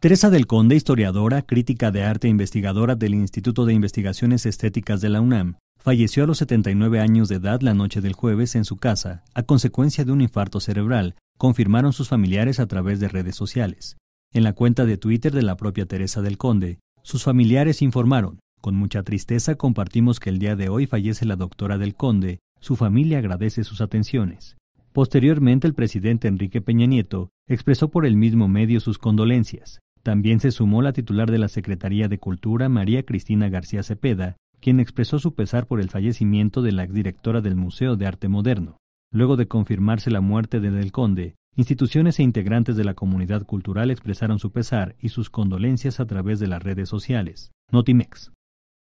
Teresa del Conde, historiadora, crítica de arte e investigadora del Instituto de Investigaciones Estéticas de la UNAM, falleció a los 79 años de edad la noche del jueves en su casa, a consecuencia de un infarto cerebral, confirmaron sus familiares a través de redes sociales. En la cuenta de Twitter de la propia Teresa del Conde, sus familiares informaron, con mucha tristeza compartimos que el día de hoy fallece la doctora del Conde, su familia agradece sus atenciones. Posteriormente, el presidente Enrique Peña Nieto expresó por el mismo medio sus condolencias. También se sumó la titular de la Secretaría de Cultura, María Cristina García Cepeda, quien expresó su pesar por el fallecimiento de la exdirectora del Museo de Arte Moderno. Luego de confirmarse la muerte de Del Conde, instituciones e integrantes de la comunidad cultural expresaron su pesar y sus condolencias a través de las redes sociales. Notimex.